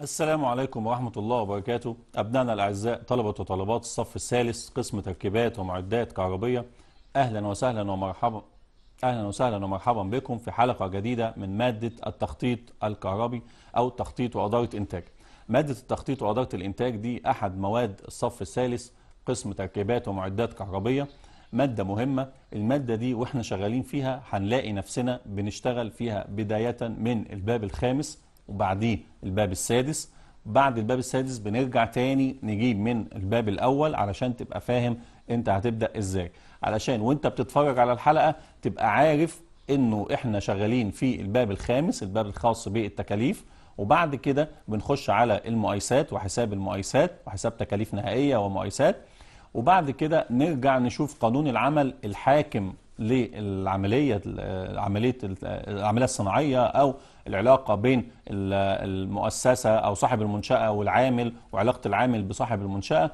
السلام عليكم ورحمة الله وبركاته أبنائنا الأعزاء طلبة وطلبات الصف الثالث قسم تركيبات ومعدات كهربية أهلا وسهلا ومرحبا أهلا وسهلا ومرحبا بكم في حلقة جديدة من مادة التخطيط الكهربي أو تخطيط وإدارة إنتاج مادة التخطيط وإدارة الإنتاج دي أحد مواد الصف الثالث قسم تركيبات ومعدات كهربية مادة مهمة المادة دي وإحنا شغالين فيها هنلاقي نفسنا بنشتغل فيها بداية من الباب الخامس وبعديه الباب السادس بعد الباب السادس بنرجع تاني نجيب من الباب الأول علشان تبقى فاهم أنت هتبدأ إزاي علشان وأنت بتتفرج على الحلقة تبقى عارف انه احنا شغالين في الباب الخامس الباب الخاص بالتكاليف وبعد كده بنخش على المؤيسات وحساب المؤيسات وحساب تكاليف نهائيه ومؤيسات وبعد كده نرجع نشوف قانون العمل الحاكم للعملية عملية العملية الصناعية أو العلاقة بين المؤسسة أو صاحب المنشأة والعامل وعلاقة العامل بصاحب المنشأة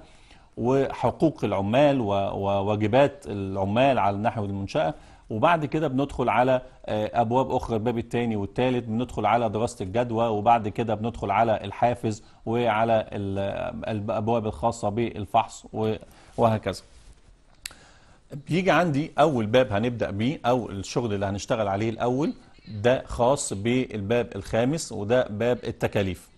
وحقوق العمال وواجبات العمال على نحو المنشأة وبعد كده بندخل على آه، ابواب اخرى الباب الثاني والثالث بندخل على دراسه الجدوى وبعد كده بندخل على الحافز وعلى الابواب الخاصه بالفحص و وهكذا بيجي عندي اول باب هنبدا بيه او الشغل اللي هنشتغل عليه الاول ده خاص بالباب الخامس وده باب التكاليف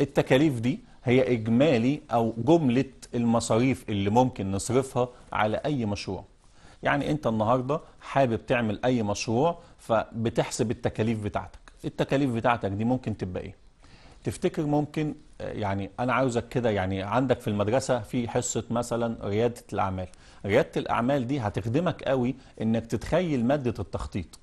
التكاليف دي هي اجمالي او جمله المصاريف اللي ممكن نصرفها على اي مشروع يعني انت النهارده حابب تعمل اي مشروع فبتحسب التكاليف بتاعتك التكاليف بتاعتك دي ممكن تبقى ايه تفتكر ممكن يعني انا عاوزك كده يعني عندك في المدرسه في حصه مثلا رياده الاعمال رياده الاعمال دي هتخدمك قوي انك تتخيل ماده التخطيط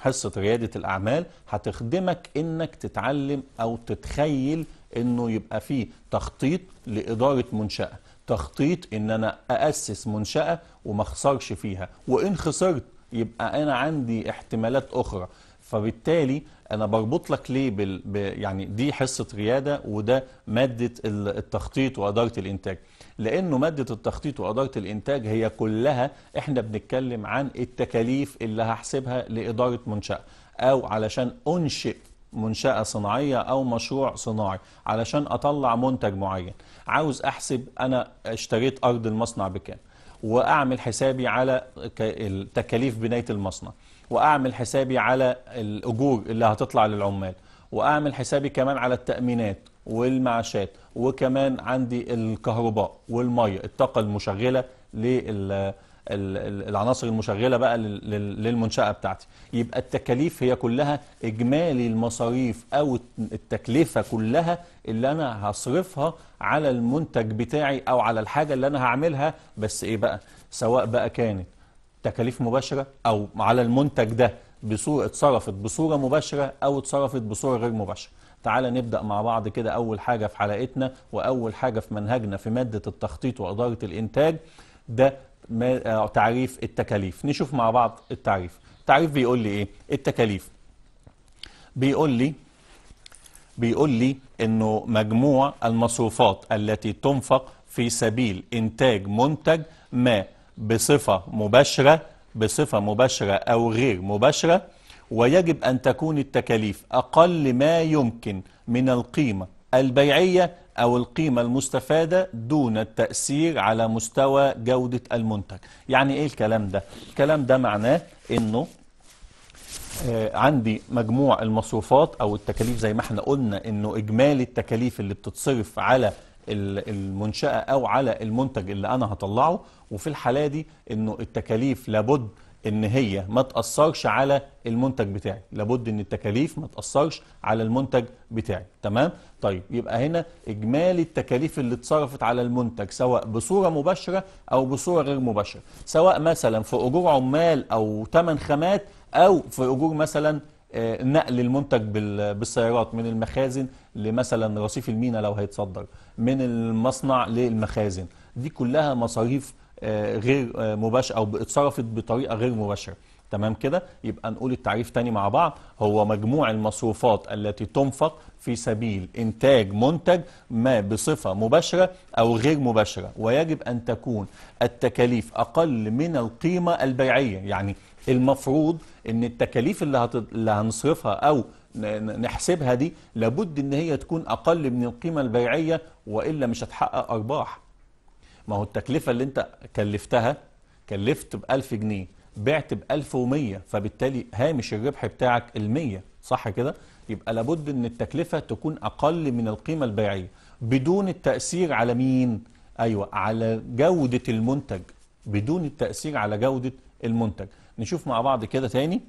حصه رياده الاعمال هتخدمك انك تتعلم او تتخيل انه يبقى فيه تخطيط لاداره منشاه تخطيط ان انا اسس منشاه وما اخسرش فيها وان خسرت يبقى انا عندي احتمالات اخرى فبالتالي انا بربط لك ليه بال... ب... يعني دي حصه رياده وده ماده التخطيط واداره الانتاج لانه ماده التخطيط واداره الانتاج هي كلها احنا بنتكلم عن التكاليف اللي هحسبها لاداره منشاه او علشان انشئ منشأة صناعية أو مشروع صناعي علشان أطلع منتج معين عاوز أحسب أنا اشتريت أرض المصنع بكام وأعمل حسابي على تكاليف بناية المصنع واعمل حسابي على الاجور اللي هتطلع للعمال واعمل حسابي كمان على التامينات والمعاشات وكمان عندي الكهرباء والميه الطاقه المشغله لل العناصر المشغله بقى للمنشاه بتاعتي يبقى التكاليف هي كلها اجمالي المصاريف او التكلفه كلها اللي انا هصرفها على المنتج بتاعي او على الحاجه اللي انا هعملها بس ايه بقى سواء بقى كانت تكاليف مباشرة أو على المنتج ده بصورة اتصرفت بصورة مباشرة أو اتصرفت بصورة غير مباشرة تعالى نبدأ مع بعض كده أول حاجة في حلقتنا وأول حاجة في منهجنا في مادة التخطيط وإدارة الإنتاج ده آه، تعريف التكاليف نشوف مع بعض التعريف التعريف بيقول لي إيه التكاليف بيقول لي بيقول لي انه مجموع المصروفات التي تنفق في سبيل انتاج منتج ما بصفة مباشرة بصفة مباشرة أو غير مباشرة ويجب أن تكون التكاليف أقل ما يمكن من القيمة البيعية أو القيمة المستفادة دون التأثير على مستوى جودة المنتج يعني إيه الكلام ده؟ الكلام ده معناه أنه آه، عندي مجموع المصروفات أو التكاليف زي ما احنا قلنا أنه إجمالي التكاليف اللي بتتصرف على المنشأة أو على المنتج اللي أنا هطلعه وفي الحالة دي أنه التكاليف لابد ان هي ما تاثرش على المنتج بتاعي لابد ان التكاليف ما تاثرش على المنتج بتاعي تمام طيب يبقى هنا اجمالي التكاليف اللي اتصرفت على المنتج سواء بصوره مباشره او بصوره غير مباشره سواء مثلا في اجور عمال او تمن خامات او في اجور مثلا آه، نقل المنتج بالسيارات من المخازن لمثلا رصيف المينا لو هيتصدر من المصنع للمخازن دي كلها مصاريف آه، غير آه، مباشره او اتصرفت بطريقه غير مباشره تمام كده يبقى نقول التعريف تاني مع بعض هو مجموع المصروفات التي تنفق في سبيل إنتاج منتج ما بصفة مباشرة أو غير مباشرة ويجب أن تكون التكاليف أقل من القيمة البيعية يعني المفروض أن التكاليف اللي, هت... اللي هنصرفها أو نحسبها دي لابد أن هي تكون أقل من القيمة البيعية وإلا مش هتحقق أرباح ما هو التكلفة اللي أنت كلفتها كلفت بألف جنيه بعت ب 1100 فبالتالي هامش الربح بتاعك ال 100 صح كده؟ يبقى لابد ان التكلفه تكون اقل من القيمه البيعيه بدون التاثير على مين؟ ايوه على جوده المنتج بدون التاثير على جوده المنتج. نشوف مع بعض كده تاني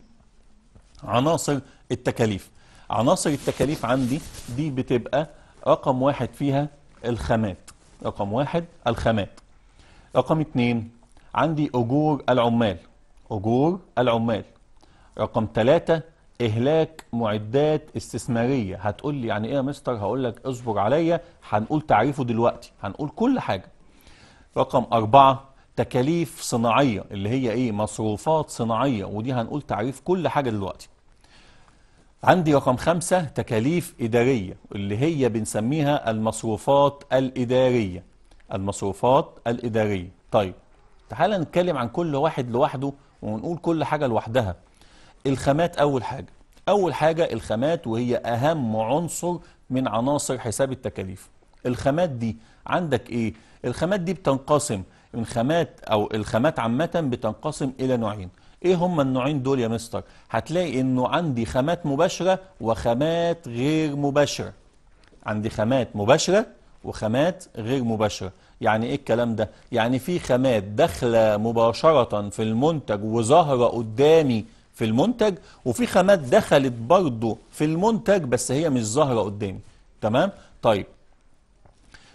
عناصر التكاليف. عناصر التكاليف عندي دي بتبقى رقم واحد فيها الخامات رقم واحد الخامات رقم اتنين عندي أجور العمال أجور العمال رقم ثلاثة إهلاك معدات استثمارية هتقول لي يعني إيه يا مستر هقول لك اصبر عليا هنقول تعريفه دلوقتي هنقول كل حاجة رقم أربعة تكاليف صناعية اللي هي إيه مصروفات صناعية ودي هنقول تعريف كل حاجة دلوقتي عندي رقم خمسة تكاليف إدارية اللي هي بنسميها المصروفات الإدارية المصروفات الإدارية طيب تعال نتكلم عن كل واحد لوحده ونقول كل حاجة لوحدها الخامات أول حاجة أول حاجة الخامات وهي أهم عنصر من عناصر حساب التكاليف الخامات دي عندك إيه؟ الخامات دي بتنقسم من خامات أو الخامات عامة بتنقسم إلى نوعين ايه هما النوعين دول يا مستر هتلاقي انه عندي خامات مباشره وخامات غير مباشره عندي خامات مباشره وخامات غير مباشرة يعني ايه الكلام ده يعني في خامات داخله مباشرة في المنتج وظاهرة قدامي في المنتج وفي خامات دخلت برضه في المنتج بس هي مش ظاهرة قدامي تمام طيب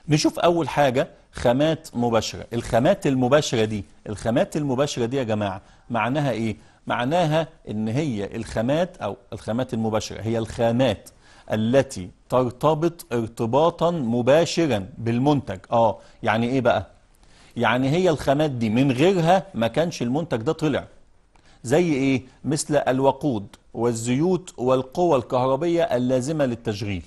نشوف اول حاجة خامات مباشرة الخامات المباشرة دي الخامات المباشرة دي يا جماعة معناها ايه معناها ان هي الخامات او الخامات المباشرة هي الخامات التي ترتبط ارتباطا مباشرا بالمنتج اه يعني ايه بقى يعني هي الخامات دي من غيرها ما كانش المنتج ده طلع زي ايه مثل الوقود والزيوت والقوى الكهربية اللازمة للتشغيل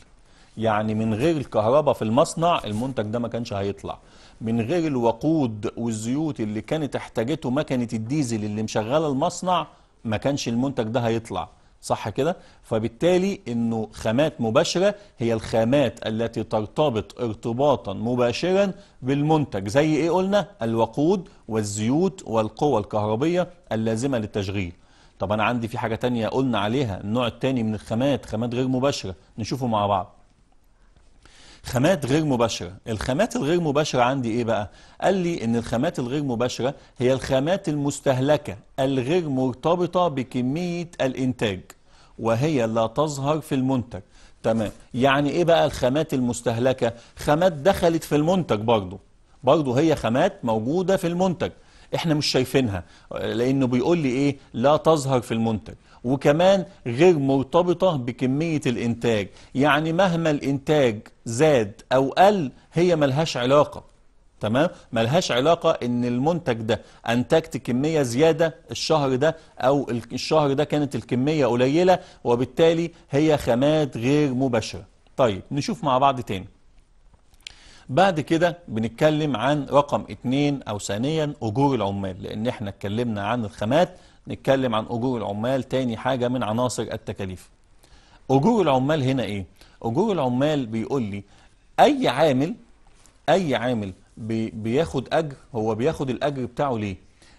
يعني من غير الكهرباء في المصنع المنتج ده ما كانش هيطلع من غير الوقود والزيوت اللي كانت احتاجته مكنة الديزل اللي مشغلة المصنع ما كانش المنتج ده هيطلع صح كده فبالتالي انه خامات مباشره هي الخامات التي ترتبط ارتباطا مباشرا بالمنتج زي ايه قلنا الوقود والزيوت والقوى الكهربيه اللازمه للتشغيل طب انا عندي في حاجه تانية قلنا عليها النوع التاني من الخامات خامات غير مباشره نشوفه مع بعض خامات غير مباشرة الخامات الغير مباشرة عندي إيه بقى؟ قال لي إن الخامات الغير مباشرة هي الخامات المستهلكة الغير مرتبطة بكمية الإنتاج وهي لا تظهر في المنتج تمام يعني إيه بقى الخامات المستهلكة؟ خامات دخلت في المنتج برضه برضه هي خامات موجودة في المنتج احنا مش شايفينها لانه بيقول لي ايه لا تظهر في المنتج وكمان غير مرتبطة بكمية الإنتاج يعني مهما الإنتاج زاد أو قل هي ملهاش علاقة تمام ملهاش علاقة ان المنتج ده انتجت كمية زيادة الشهر ده او الشهر ده كانت الكمية قليلة وبالتالي هي خامات غير مباشرة طيب نشوف مع بعض تاني بعد كده بنتكلم عن رقم اتنين أو ثانيا أجور العمال لأن احنا اتكلمنا عن الخامات نتكلم عن أجور العمال تاني حاجة من عناصر التكاليف أجور العمال هنا إيه؟ أجور العمال بيقول لي أي عامل أي عامل بي بياخد أجر هو بياخد الأجر بتاعه ليه؟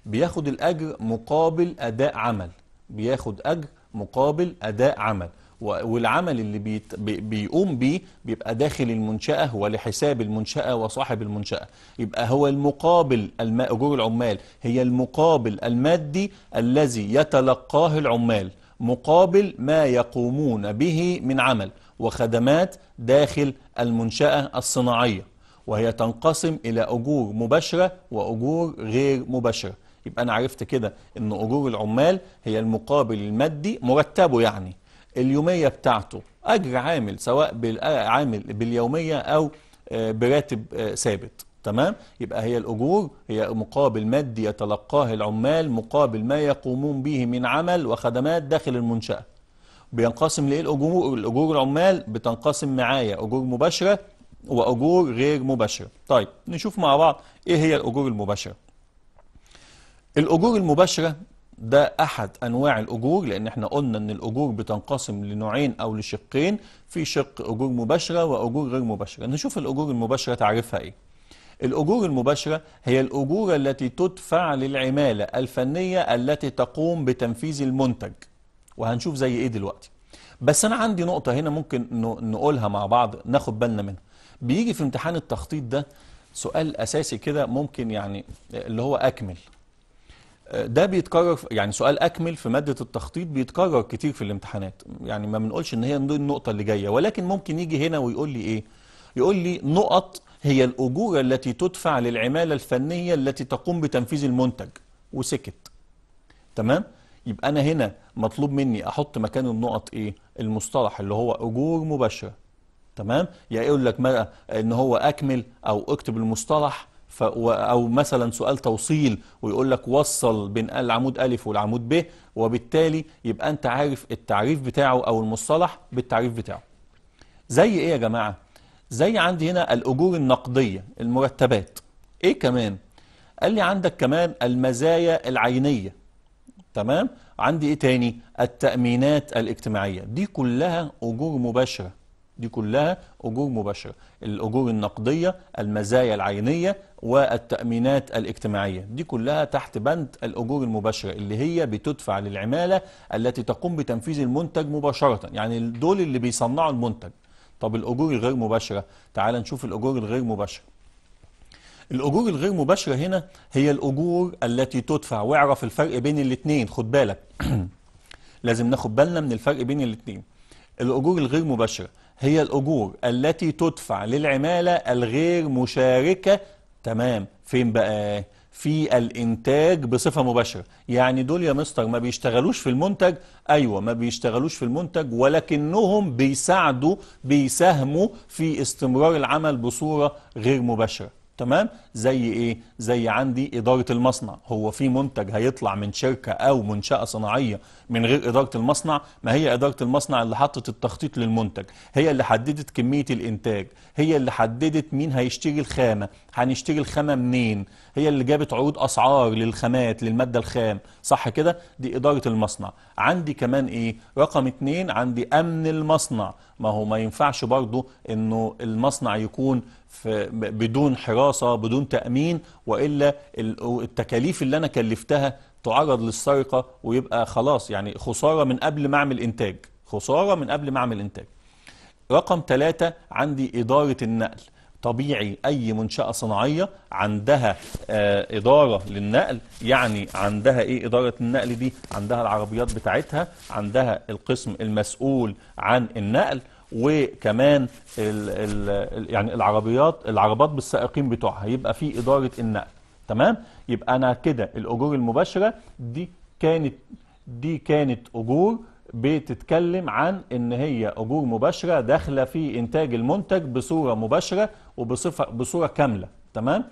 بياخد الأجر مقابل أداء عمل بياخد أجر مقابل أداء عمل والعمل اللي بيت بيقوم بيه بيبقى داخل المنشأة هو لحساب المنشأة وصاحب المنشأة يبقى هو المقابل أجور العمال هي المقابل المادي الذي يتلقاه العمال مقابل ما يقومون به من عمل وخدمات داخل المنشأة الصناعية وهي تنقسم إلى أجور مباشرة وأجور غير مباشرة يبقى أنا عرفت كده أن أجور العمال هي المقابل المادي مرتبه يعني اليومية بتاعته أجر عامل سواء آه، عامل باليومية أو آه، براتب آه، ثابت تمام يبقى هي الأجور هي مقابل مادي يتلقاه العمال مقابل ما يقومون به من عمل وخدمات داخل المنشأة بينقسم لإيه الأجور الأجور العمال بتنقسم معايا أجور مباشرة وأجور غير مباشرة طيب نشوف مع بعض إيه هي الأجور المباشرة الأجور المباشرة ده احد انواع الاجور لان احنا قلنا ان الاجور بتنقسم لنوعين او لشقين في شق اجور مباشره واجور غير مباشره نشوف الاجور المباشره تعرفها ايه الأجور المباشرة هي الأجور التي تدفع للعمالة الفنية التي تقوم بتنفيذ المنتج وهنشوف زي إيه دلوقتي بس أنا عندي نقطة هنا ممكن نقولها مع بعض ناخد بالنا منها بيجي في امتحان التخطيط ده سؤال أساسي كده ممكن يعني اللي هو أكمل ده بيتكرر يعني سؤال اكمل في ماده التخطيط بيتكرر كتير في الامتحانات يعني ما بنقولش ان هي دي النقطه اللي جايه ولكن ممكن يجي هنا ويقول لي ايه يقول لي نقط هي الاجور التي تدفع للعماله الفنيه التي تقوم بتنفيذ المنتج وسكت تمام يبقى انا هنا مطلوب مني احط مكان النقط ايه المصطلح اللي هو اجور مباشره تمام يا يقول لك ما ان هو اكمل او اكتب المصطلح ف أو مثلا سؤال توصيل ويقول لك وصل بين العمود ألف والعمود ب وبالتالي يبقى أنت عارف التعريف بتاعه أو المصطلح بالتعريف بتاعه زي إيه يا جماعة؟ زي عندي هنا الأجور النقدية المرتبات إيه كمان؟ قال لي عندك كمان المزايا العينية تمام؟ عندي إيه تاني؟ التأمينات الاجتماعية دي كلها أجور مباشرة دي كلها أجور مباشرة الأجور النقدية المزايا العينية والتأمينات الاجتماعية دي كلها تحت بند الأجور المباشرة اللي هي بتدفع للعمالة التي تقوم بتنفيذ المنتج مباشرة يعني دول اللي بيصنعوا المنتج طب الأجور الغير مباشرة تعال نشوف الأجور الغير مباشرة الأجور الغير مباشرة هنا هي الأجور التي تدفع واعرف الفرق بين الاثنين خد بالك لازم ناخد بالنا من الفرق بين الاثنين الأجور الغير مباشرة هي الأجور التي تدفع للعمالة الغير مشاركة تمام فين بقى في الانتاج بصفه مباشره يعني دول يا مستر ما بيشتغلوش في المنتج ايوه ما بيشتغلوش في المنتج ولكنهم بيساعدوا بيساهموا في استمرار العمل بصوره غير مباشره تمام زي ايه زي عندي اداره المصنع هو في منتج هيطلع من شركه او منشاه صناعيه من غير اداره المصنع ما هي اداره المصنع اللي حطت التخطيط للمنتج هي اللي حددت كميه الانتاج هي اللي حددت مين هيشتري الخامه هنشتري الخامه منين هي اللي جابت عروض اسعار للخامات للماده الخام صح كده دي اداره المصنع عندي كمان ايه رقم اتنين عندي امن المصنع ما هو ما ينفعش برضه انه المصنع يكون بدون حراسة بدون تأمين وإلا التكاليف اللي أنا كلفتها تعرض للسرقة ويبقى خلاص يعني خسارة من قبل ما أعمل إنتاج خسارة من قبل ما أعمل إنتاج رقم ثلاثة عندي إدارة النقل طبيعي أي منشأة صناعية عندها آه إدارة للنقل يعني عندها إيه إدارة النقل دي عندها العربيات بتاعتها عندها القسم المسؤول عن النقل وكمان ال ال يعني العربيات العربات بالسائقين بتوعها يبقى في إدارة النقل تمام يبقى أنا كده الأجور المباشرة دي كانت دي كانت أجور بتتكلم عن ان هي اجور مباشره داخله في انتاج المنتج بصوره مباشره وبصفه بصوره كامله تمام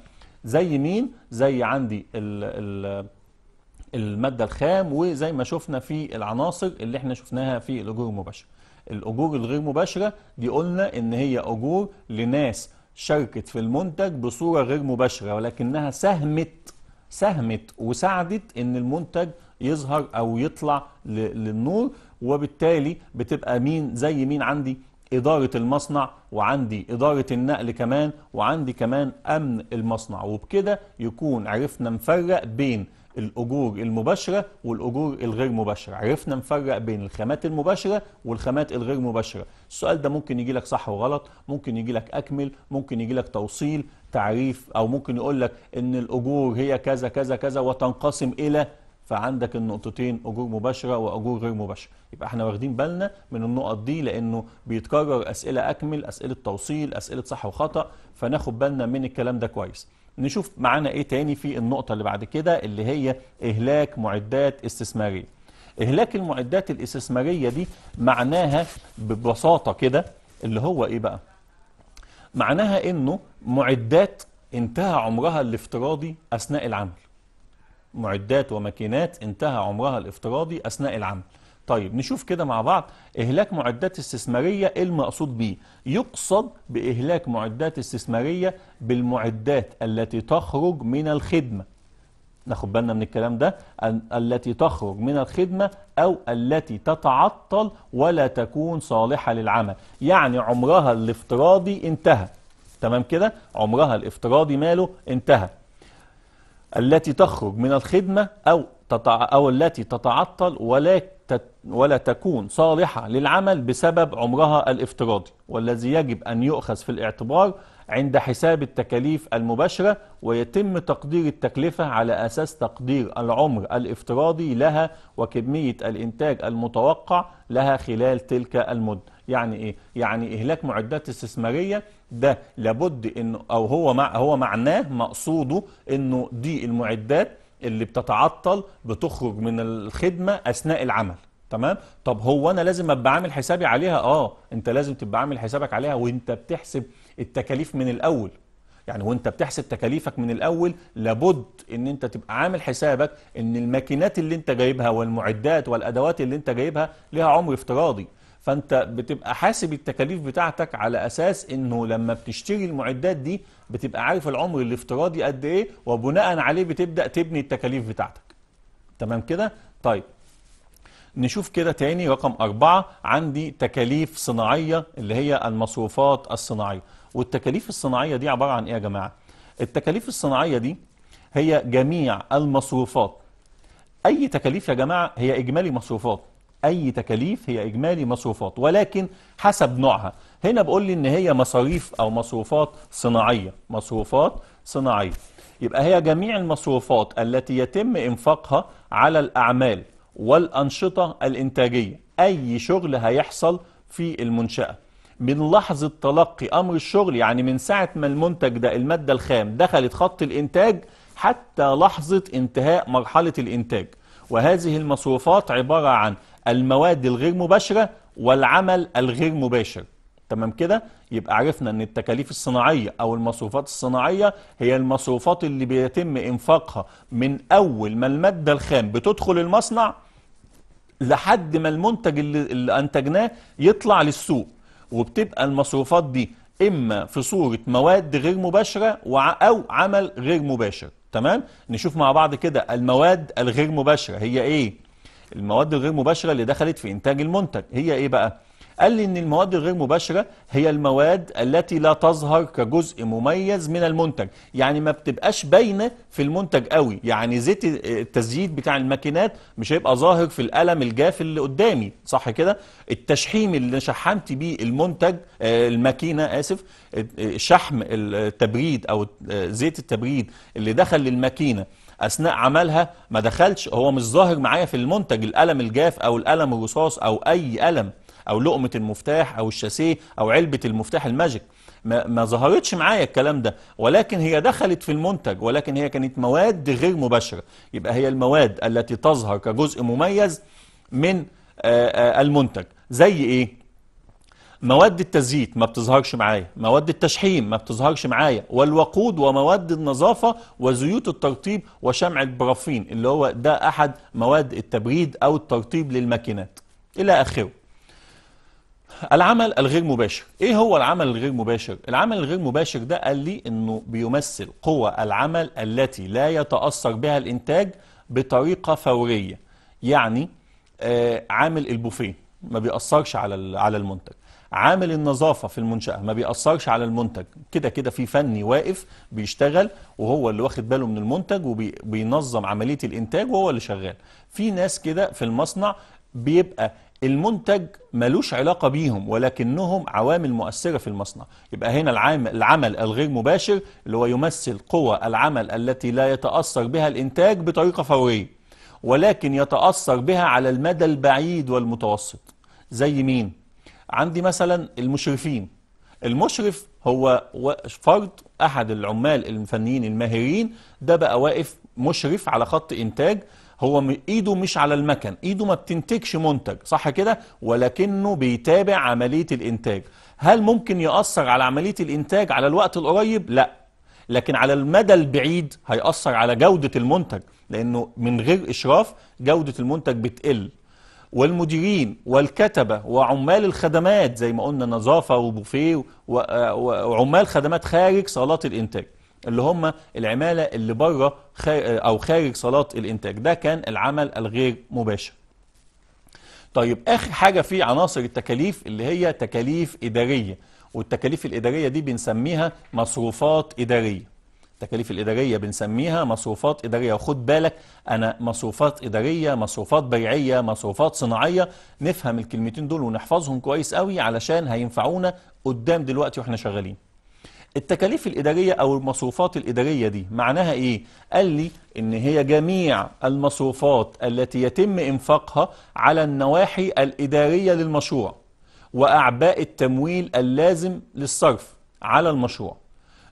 زي مين زي عندي الـ الـ الماده الخام وزي ما شفنا في العناصر اللي احنا شفناها في الاجور المباشره الأجور الغير مباشرة دي قلنا إن هي أجور لناس شاركت في المنتج بصورة غير مباشرة ولكنها ساهمت ساهمت وساعدت إن المنتج يظهر أو يطلع للنور وبالتالي بتبقى مين زي مين عندي إدارة المصنع وعندي إدارة النقل كمان وعندي كمان أمن المصنع وبكده يكون عرفنا نفرق بين الأجور المباشرة والأجور الغير مباشرة عرفنا نفرق بين الخامات المباشرة والخامات الغير مباشرة السؤال ده ممكن يجي لك صح وغلط ممكن يجي لك أكمل ممكن يجي لك توصيل تعريف أو ممكن يقول لك إن الأجور هي كذا كذا كذا وتنقسم إلى فعندك النقطتين اجور مباشره واجور غير مباشره يبقى احنا واخدين بالنا من النقط دي لانه بيتكرر اسئله اكمل اسئله توصيل اسئله صح وخطا فناخد بالنا من الكلام ده كويس نشوف معانا ايه تاني في النقطه اللي بعد كده اللي هي اهلاك معدات استثماريه اهلاك المعدات الاستثماريه دي معناها ببساطه كده اللي هو ايه بقى معناها انه معدات انتهى عمرها الافتراضي اثناء العمل معدات وماكينات انتهى عمرها الافتراضي اثناء العمل طيب نشوف كده مع بعض إهلاك معدات استثمارية إيه المقصود بيه يقصد بإهلاك معدات استثمارية بالمعدات التي تخرج من الخدمة ناخد بالنا من الكلام ده التي تخرج من الخدمة أو التي تتعطل ولا تكون صالحة للعمل يعني عمرها الافتراضي انتهى تمام كده عمرها الافتراضي ماله انتهى التي تخرج من الخدمة أو, تتع... أو التي تتعطل ولكن ولا تكون صالحة للعمل بسبب عمرها الافتراضي والذي يجب أن يؤخذ في الاعتبار عند حساب التكاليف المباشرة ويتم تقدير التكلفة على أساس تقدير العمر الافتراضي لها وكمية الإنتاج المتوقع لها خلال تلك المدة يعني إيه؟ يعني إهلاك معدات استثمارية ده لابد إنه أو هو مع هو معناه مقصوده إنه دي المعدات اللي بتتعطل بتخرج من الخدمه اثناء العمل تمام طب هو انا لازم ابقى عامل حسابي عليها اه انت لازم تبقى عامل حسابك عليها وانت بتحسب التكاليف من الاول يعني وانت بتحسب تكاليفك من الاول لابد ان انت تبقى عامل حسابك ان الماكينات اللي انت جايبها والمعدات والادوات اللي انت جايبها لها عمر افتراضي فانت بتبقى حاسب التكاليف بتاعتك على اساس انه لما بتشتري المعدات دي بتبقى عارف العمر الافتراضي قد ايه وبناء عليه بتبدا تبني التكاليف بتاعتك تمام كده طيب نشوف كده تاني رقم أربعة عندي تكاليف صناعية اللي هي المصروفات الصناعية والتكاليف الصناعية دي عبارة عن إيه يا جماعة؟ التكاليف الصناعية دي هي جميع المصروفات أي تكاليف يا جماعة هي إجمالي مصروفات أي تكاليف هي إجمالي مصروفات ولكن حسب نوعها هنا بقول لي إن هي مصاريف أو مصروفات صناعية مصروفات صناعية يبقى هي جميع المصروفات التي يتم إنفاقها على الأعمال والأنشطة الإنتاجية أي شغل هيحصل في المنشأة من لحظة تلقي أمر الشغل يعني من ساعة ما المنتج ده المادة الخام دخلت خط الإنتاج حتى لحظة انتهاء مرحلة الإنتاج وهذه المصروفات عبارة عن المواد الغير مباشرة والعمل الغير مباشر تمام كده يبقى عرفنا ان التكاليف الصناعيه او المصروفات الصناعيه هي المصروفات اللي بيتم انفاقها من اول ما الماده الخام بتدخل المصنع لحد ما المنتج اللي, اللي انتجناه يطلع للسوق وبتبقى المصروفات دي اما في صوره مواد غير مباشره او عمل غير مباشر تمام نشوف مع بعض كده المواد الغير مباشره هي ايه المواد الغير مباشرة اللي دخلت في إنتاج المنتج هي إيه بقى؟ قال لي إن المواد الغير مباشرة هي المواد التي لا تظهر كجزء مميز من المنتج يعني ما بتبقاش باينة في المنتج قوي يعني زيت التزييد بتاع الماكينات مش هيبقى ظاهر في القلم الجاف اللي قدامي صح كده التشحيم اللي شحمت بيه المنتج آه، الماكينة آسف آه، آه، شحم التبريد أو زيت التبريد اللي دخل للماكينة اثناء عملها ما دخلش هو مش ظاهر معايا في المنتج الالم الجاف او الالم الرصاص او اي قلم او لقمه المفتاح او الشاسيه او علبه المفتاح الماجيك ما, ما ظهرتش معايا الكلام ده ولكن هي دخلت في المنتج ولكن هي كانت مواد غير مباشره يبقى هي المواد التي تظهر كجزء مميز من آه، آه، المنتج زي ايه مواد التزييت ما بتظهرش معايا مواد التشحيم ما بتظهرش معايا والوقود ومواد النظافة وزيوت الترطيب وشمع البرافين اللي هو ده أحد مواد التبريد أو الترطيب للماكينات إلى آخره العمل الغير مباشر ايه هو العمل الغير مباشر العمل الغير مباشر ده قال لي انه بيمثل قوى العمل التي لا يتاثر بها الانتاج بطريقه فوريه يعني آه عامل البوفيه ما بيأثرش على على المنتج عامل النظافه في المنشاه ما بيأثرش على المنتج كده كده في فني واقف بيشتغل وهو اللي واخد باله من المنتج وبينظم عمليه الانتاج وهو اللي شغال في ناس كده في المصنع بيبقى المنتج ملوش علاقة بيهم ولكنهم عوامل مؤثرة في المصنع يبقى هنا العمل الغير مباشر اللي هو يمثل قوى العمل التي لا يتأثر بها الإنتاج بطريقة فورية ولكن يتأثر بها على المدى البعيد والمتوسط زي مين؟ عندي مثلا المشرفين المشرف هو فرد أحد العمال الفنيين الماهرين ده بقى واقف مشرف على خط إنتاج هو ايده مش على المكن ايده ما بتنتجش منتج صح كده ولكنه بيتابع عملية الانتاج هل ممكن يأثر على عملية الانتاج على الوقت القريب لا لكن على المدى البعيد هيأثر على جودة المنتج لانه من غير اشراف جودة المنتج بتقل والمديرين والكتبة وعمال الخدمات زي ما قلنا نظافة وبوفيه وعمال خدمات خارج صالات الإنتاج اللي هم العمالة اللي بره أو خارج صالات الإنتاج ده كان العمل الغير مباشر طيب آخر حاجة في عناصر التكاليف اللي هي تكاليف إدارية والتكاليف الإدارية دي بنسميها مصروفات إدارية التكاليف الإدارية بنسميها مصروفات إدارية وخد بالك أنا مصروفات إدارية مصروفات بيعية مصروفات صناعية نفهم الكلمتين دول ونحفظهم كويس قوي علشان هينفعونا قدام دلوقتي وإحنا شغالين التكاليف الإدارية أو المصروفات الإدارية دي معناها إيه؟ قال لي إن هي جميع المصروفات التي يتم إنفاقها على النواحي الإدارية للمشروع وأعباء التمويل اللازم للصرف على المشروع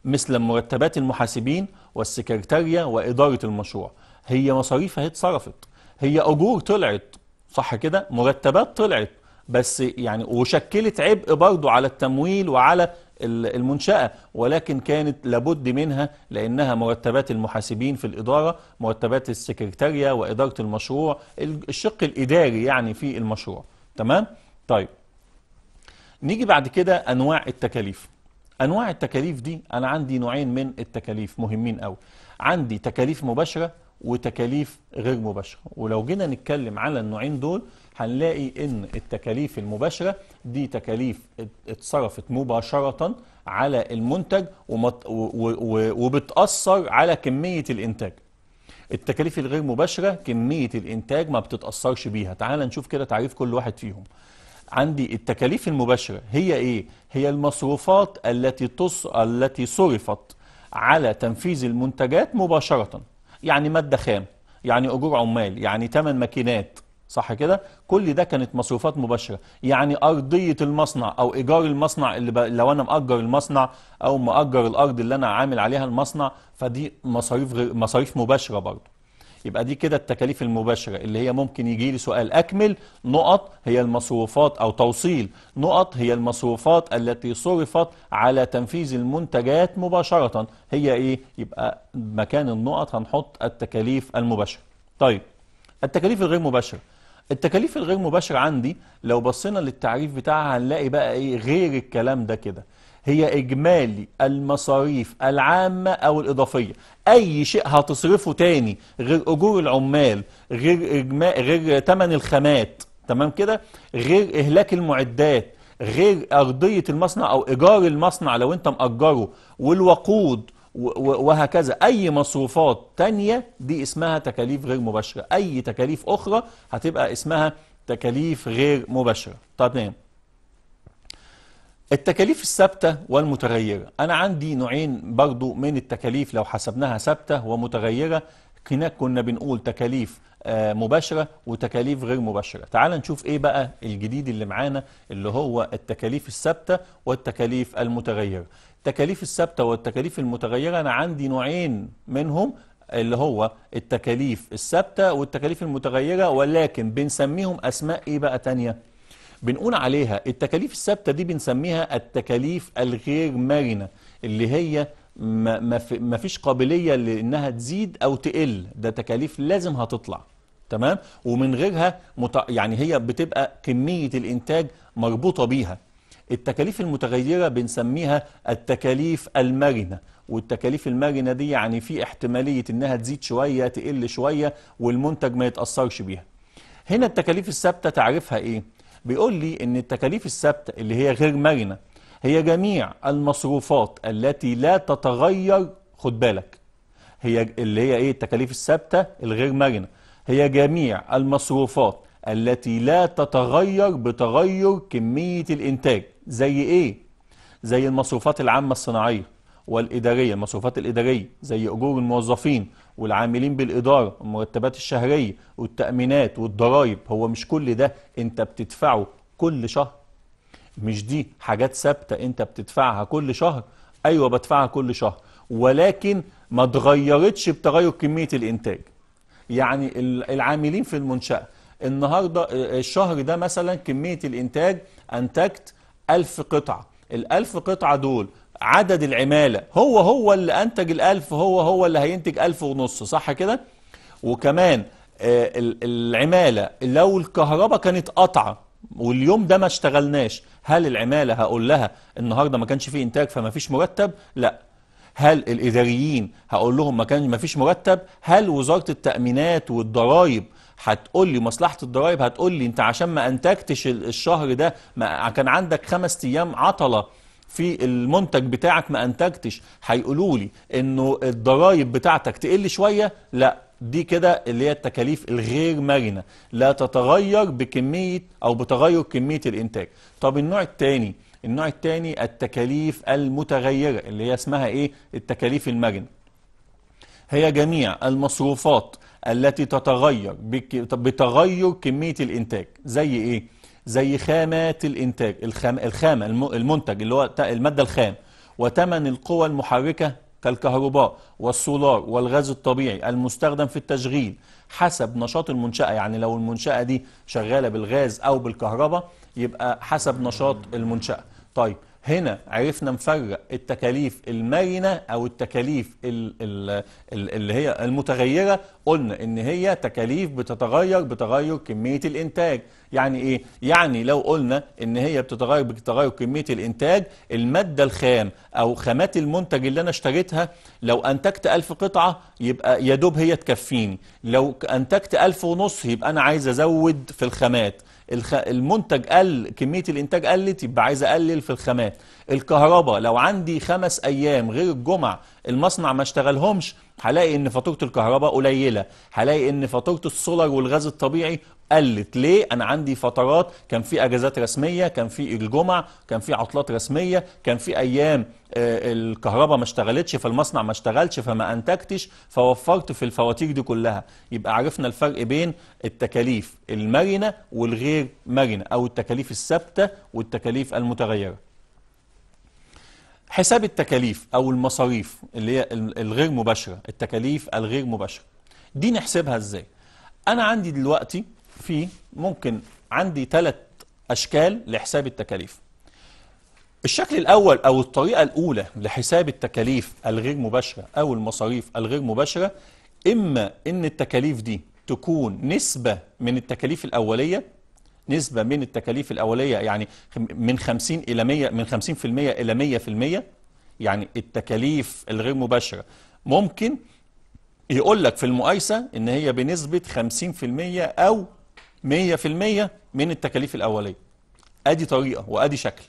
مثل مرتبات المحاسبين والسكرتارية وإدارة المشروع هي مصاريف هي اتصرفت هي أجور طلعت صح كده مرتبات طلعت بس يعني وشكلت عبء برضه على التمويل وعلى المنشأة ولكن كانت لابد منها لأنها مرتبات المحاسبين في الإدارة مرتبات السكرتارية وإدارة المشروع الشق الإداري يعني في المشروع تمام؟ طيب نيجي بعد كده أنواع التكاليف انواع التكاليف دي انا عندي نوعين من التكاليف مهمين قوي عندي تكاليف مباشره وتكاليف غير مباشره ولو جينا نتكلم على النوعين دول هنلاقي ان التكاليف المباشره دي تكاليف اتصرفت مباشره على المنتج وبتاثر على كميه الانتاج التكاليف الغير مباشره كميه الانتاج ما بتتاثرش بيها تعال نشوف كده تعريف كل واحد فيهم عندي التكاليف المباشرة هي إيه؟ هي المصروفات التي تص... التي صرفت على تنفيذ المنتجات مباشرة يعني مادة خام يعني أجور عمال يعني ثمن ماكينات صح كده كل ده كانت مصروفات مباشرة يعني أرضية المصنع أو إيجار المصنع اللي ب... لو أنا مأجر المصنع أو مأجر الأرض اللي أنا عامل عليها المصنع فدي مصاريف غير... مصاريف مباشرة برضه يبقى دي كده التكاليف المباشرة اللي هي ممكن يجي لي سؤال أكمل نقط هي المصروفات أو توصيل نقط هي المصروفات التي صرفت على تنفيذ المنتجات مباشرة هي إيه؟ يبقى مكان النقط هنحط التكاليف المباشرة طيب التكاليف الغير مباشرة التكاليف الغير مباشرة عندي لو بصينا للتعريف بتاعها هنلاقي بقى إيه غير الكلام ده كده هي إجمالي المصاريف العامة أو الإضافية أي شيء هتصرفه تاني غير أجور العمال غير, إجما... غير تمن الخامات تمام كده غير إهلاك المعدات غير أرضية المصنع أو إيجار المصنع لو أنت مأجره والوقود وهكذا أي مصروفات تانية دي اسمها تكاليف غير مباشرة أي تكاليف أخرى هتبقى اسمها تكاليف غير مباشرة طب نعم التكاليف الثابتة والمتغيرة أنا عندي نوعين برضو من التكاليف لو حسبناها ثابتة ومتغيرة هناك كنا بنقول تكاليف آه، مباشرة وتكاليف غير مباشرة تعال نشوف ايه بقى الجديد اللي معانا اللي هو التكاليف الثابتة والتكاليف المتغيرة التكاليف الثابتة والتكاليف المتغيرة أنا عندي نوعين منهم اللي هو التكاليف الثابتة والتكاليف المتغيرة ولكن بنسميهم أسماء ايه بقى تانية بنقول عليها التكاليف الثابته دي بنسميها التكاليف الغير مرنه اللي هي ما فيش قابليه لانها تزيد او تقل ده تكاليف لازم هتطلع تمام ومن غيرها مت... يعني هي بتبقى كميه الانتاج مربوطه بيها التكاليف المتغيره بنسميها التكاليف المرنه والتكاليف المرنه دي يعني في احتماليه انها تزيد شويه تقل شويه والمنتج ما يتاثرش بيها هنا التكاليف الثابته تعرفها ايه بيقول لي ان التكاليف الثابته اللي هي غير مرنه هي جميع المصروفات التي لا تتغير خد بالك هي اللي هي ايه التكاليف الثابته الغير مرنه هي جميع المصروفات التي لا تتغير بتغير كميه الانتاج زي ايه زي المصروفات العامه الصناعيه والاداريه المصروفات الاداريه زي اجور الموظفين والعاملين بالإدارة المرتبات الشهرية والتأمينات والضرائب هو مش كل ده أنت بتدفعه كل شهر مش دي حاجات ثابتة أنت بتدفعها كل شهر أيوة بدفعها كل شهر ولكن ما اتغيرتش بتغير كمية الإنتاج يعني العاملين في المنشأة النهاردة الشهر ده مثلا كمية الإنتاج أنتجت ألف قطعة الألف قطعة دول عدد العمالة هو هو اللي أنتج الألف هو هو اللي هينتج ألف ونص صح كده وكمان آه، العمالة لو الكهرباء كانت قطعة واليوم ده ما اشتغلناش هل العمالة هقول لها النهاردة ما كانش فيه إنتاج فما فيش مرتب لا هل الإداريين هقول لهم ما كان ما فيش مرتب هل وزارة التأمينات والضرائب هتقول لي مصلحه الضرايب هتقول لي انت عشان ما انتجتش الشهر ده ما كان عندك خمس ايام عطله في المنتج بتاعك ما انتجتش هيقولوا لي انه الضرايب بتاعتك تقل شويه لا دي كده اللي هي التكاليف الغير مرنه لا تتغير بكميه او بتغير كميه الانتاج طب النوع الثاني النوع الثاني التكاليف المتغيره اللي هي اسمها ايه التكاليف المرنه هي جميع المصروفات التي تتغير بتغير كميه الانتاج زي ايه زي خامات الإنتاج الخام الخامة المنتج اللي هو المادة الخام وتمن القوى المحركة كالكهرباء والسولار والغاز الطبيعي المستخدم في التشغيل حسب نشاط المنشأة يعني لو المنشأة دي شغالة بالغاز أو بالكهرباء يبقى حسب نشاط المنشأة طيب هنا عرفنا نفرق التكاليف المرنه او التكاليف اللي هي المتغيره قلنا ان هي تكاليف بتتغير بتغير كميه الانتاج يعني ايه يعني لو قلنا ان هي بتتغير بتغير كميه الانتاج الماده الخام او خامات المنتج اللي انا اشتريتها لو انتجت 1000 قطعه يبقى يا دوب هي تكفيني لو انتجت 1000 ونص يبقى انا عايز ازود في الخامات المنتج قل كميه الانتاج قلت يبقى عايز اقلل في الخامات الكهرباء لو عندي خمس ايام غير الجمعه المصنع ما اشتغلهمش هلاقي ان فاتوره الكهرباء قليله هلاقي ان فاتوره السولار والغاز الطبيعي قلت ليه انا عندي فترات كان في اجازات رسميه كان في الجمع كان في عطلات رسميه كان في ايام آه، الكهرباء ما اشتغلتش فالمصنع ما اشتغلش فما انتجتش فوفرت في الفواتير دي كلها يبقى عرفنا الفرق بين التكاليف المرنه والغير مرنه او التكاليف الثابته والتكاليف المتغيره حساب التكاليف او المصاريف اللي هي الغير مباشره التكاليف الغير مباشره دي نحسبها ازاي انا عندي دلوقتي في ممكن عندي ثلاث اشكال لحساب التكاليف الشكل الاول او الطريقه الاولى لحساب التكاليف الغير مباشره او المصاريف الغير مباشره اما ان التكاليف دي تكون نسبه من التكاليف الاوليه نسبة من التكاليف الأولية يعني من 50 إلى 100 من 50% إلى 100% يعني التكاليف الغير مباشرة ممكن يقول لك في المقايسة إن هي بنسبة 50% أو 100% من التكاليف الأولية أدي طريقة وأدي شكل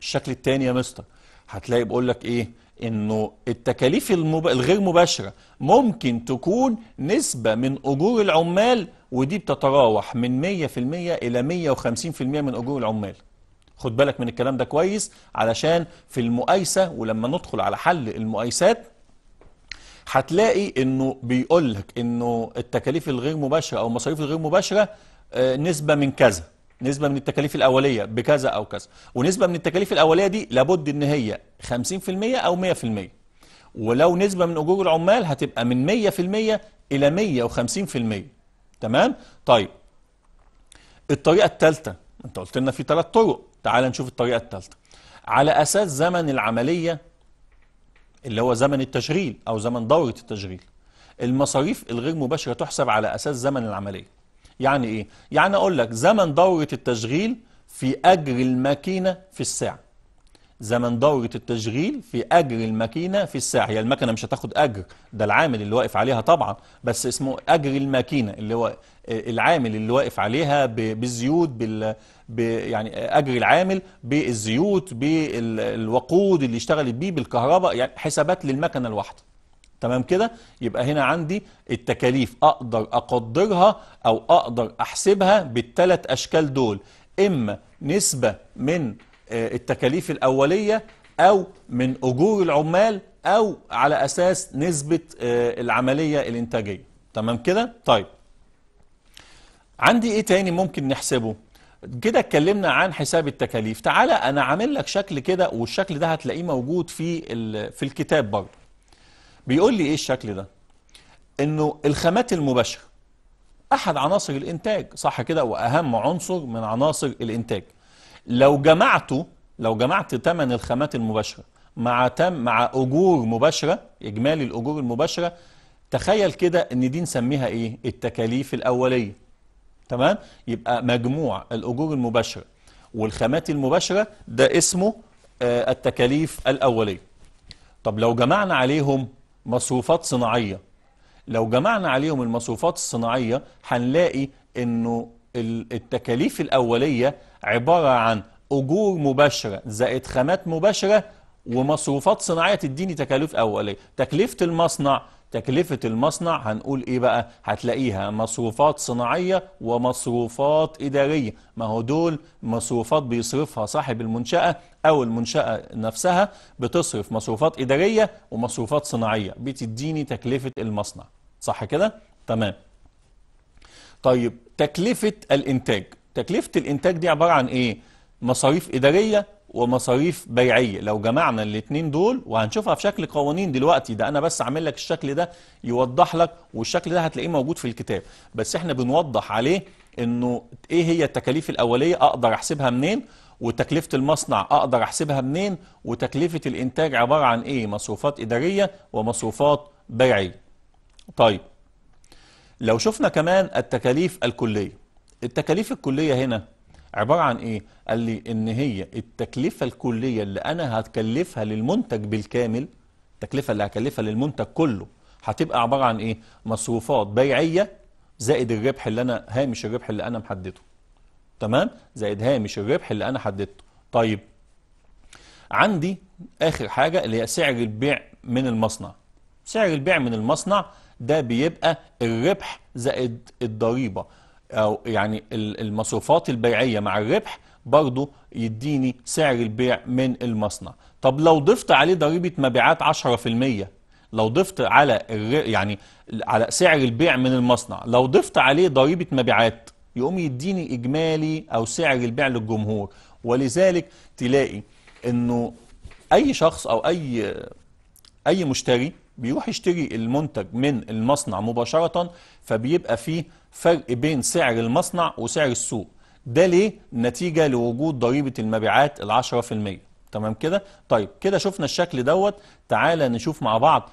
الشكل الثاني يا مستر هتلاقي بقول لك إيه انه التكاليف المب... الغير مباشره ممكن تكون نسبه من اجور العمال ودي بتتراوح من 100% الى 150% من اجور العمال خد بالك من الكلام ده كويس علشان في المقايسه ولما ندخل على حل المقايسات هتلاقي انه بيقول لك انه التكاليف الغير مباشره او المصاريف الغير مباشره آه، نسبه من كذا نسبة من التكاليف الأولية بكذا أو كذا ونسبة من التكاليف الأولية دي لابد إن هي 50% أو 100% ولو نسبة من أجور العمال هتبقى من 100% إلى 150% تمام؟ طيب الطريقة الثالثة أنت قلت لنا في ثلاث طرق تعال نشوف الطريقة الثالثة على أساس زمن العملية اللي هو زمن التشغيل أو زمن دورة التشغيل المصاريف الغير مباشرة تحسب على أساس زمن العملية يعني ايه يعني اقول لك زمن دوره التشغيل في اجر الماكينه في الساعه زمن دورة التشغيل في أجر الماكينة في الساعة هي المكنة مش هتاخد أجر ده العامل اللي واقف عليها طبعا بس اسمه أجر الماكينة اللي هو العامل اللي واقف عليها بالزيوت بال يعني أجر العامل بالزيوت بالوقود اللي اشتغلت بيه بالكهرباء يعني حسابات للمكنة الواحدة تمام كده يبقى هنا عندي التكاليف اقدر اقدرها او اقدر احسبها بالثلاث اشكال دول اما نسبه من آه، التكاليف الاوليه او من اجور العمال او على اساس نسبه آه، العمليه الانتاجيه تمام كده طيب عندي ايه تاني ممكن نحسبه كده اتكلمنا عن حساب التكاليف تعالى انا عامل لك شكل كده والشكل ده هتلاقيه موجود في في الكتاب برضه بيقول لي ايه الشكل ده انه الخامات المباشره احد عناصر الانتاج صح كده واهم عنصر من عناصر الانتاج لو جمعته لو جمعت ثمن الخامات المباشره مع تم مع اجور مباشره اجمالي الاجور المباشره تخيل كده ان دي نسميها ايه التكاليف الاوليه تمام يبقى مجموع الاجور المباشره والخامات المباشره ده اسمه آه، التكاليف الاوليه طب لو جمعنا عليهم مصروفات صناعية لو جمعنا عليهم المصروفات الصناعية هنلاقي انه التكاليف الأولية عبارة عن أجور مباشرة زائد خامات مباشرة ومصروفات صناعية تديني تكاليف أولية تكلفة المصنع تكلفة المصنع هنقول ايه بقى هتلاقيها مصروفات صناعية ومصروفات إدارية ما هو دول مصروفات بيصرفها صاحب المنشأة أو المنشأة نفسها بتصرف مصروفات إدارية ومصروفات صناعية بتديني تكلفة المصنع صح كده؟ تمام طيب تكلفة الإنتاج تكلفة الإنتاج دي عبارة عن ايه؟ مصاريف إدارية ومصاريف بيعيه لو جمعنا الاثنين دول وهنشوفها في شكل قوانين دلوقتي ده انا بس عامل لك الشكل ده يوضح لك والشكل ده هتلاقيه موجود في الكتاب بس احنا بنوضح عليه انه ايه هي التكاليف الاوليه اقدر احسبها منين وتكلفة المصنع أقدر أحسبها منين وتكلفة الإنتاج عبارة عن إيه مصروفات إدارية ومصروفات بيعية طيب لو شفنا كمان التكاليف الكلية التكاليف الكلية هنا عبارة عن إيه؟ قال لي إن هي التكلفة الكلية اللي أنا هتكلفها للمنتج بالكامل التكلفة اللي هكلفها للمنتج كله هتبقى عبارة عن إيه؟ مصروفات بيعية زائد الربح اللي أنا هامش الربح اللي أنا محدده تمام؟ زائد هامش الربح اللي أنا حددته طيب عندي آخر حاجة اللي هي سعر البيع من المصنع سعر البيع من المصنع ده بيبقى الربح زائد الضريبة أو يعني المصروفات البيعية مع الربح برضه يديني سعر البيع من المصنع طب لو ضفت عليه ضريبة مبيعات 10% لو ضفت على يعني على سعر البيع من المصنع لو ضفت عليه ضريبة مبيعات يقوم يديني إجمالي أو سعر البيع للجمهور ولذلك تلاقي أنه أي شخص أو أي أي مشتري بيروح يشتري المنتج من المصنع مباشرة فبيبقى فيه فرق بين سعر المصنع وسعر السوق ده ليه؟ نتيجة لوجود ضريبة المبيعات العشرة في المية تمام كده؟ طيب كده شفنا الشكل دوت تعالى نشوف مع بعض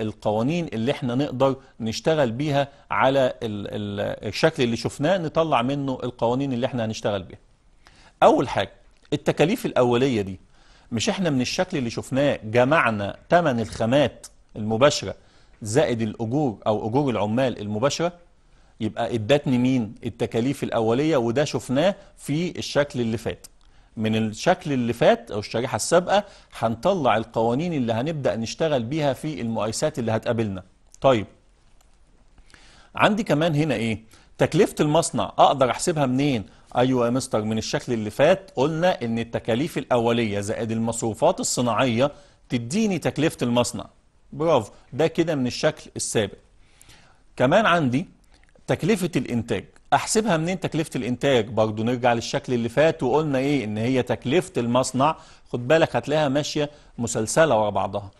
القوانين اللي احنا نقدر نشتغل بيها على الشكل اللي شفناه نطلع منه القوانين اللي احنا هنشتغل بيها اول حاجة التكاليف الاولية دي مش احنا من الشكل اللي شفناه جمعنا تمن الخامات المباشرة زائد الأجور أو أجور العمال المباشرة يبقى ادتني مين التكاليف الأولية وده شفناه في الشكل اللي فات من الشكل اللي فات أو الشريحة السابقة هنطلع القوانين اللي هنبدأ نشتغل بيها في المؤيسات اللي هتقابلنا طيب عندي كمان هنا إيه تكلفة المصنع أقدر أحسبها منين ايوه يا مستر من الشكل اللي فات قلنا ان التكاليف الاوليه زائد المصروفات الصناعيه تديني تكلفه المصنع برافو ده كده من الشكل السابق كمان عندي تكلفة الإنتاج أحسبها منين تكلفة الإنتاج برضو نرجع للشكل اللي فات وقلنا إيه إن هي تكلفة المصنع خد بالك هتلاقيها ماشية مسلسلة ورا بعضها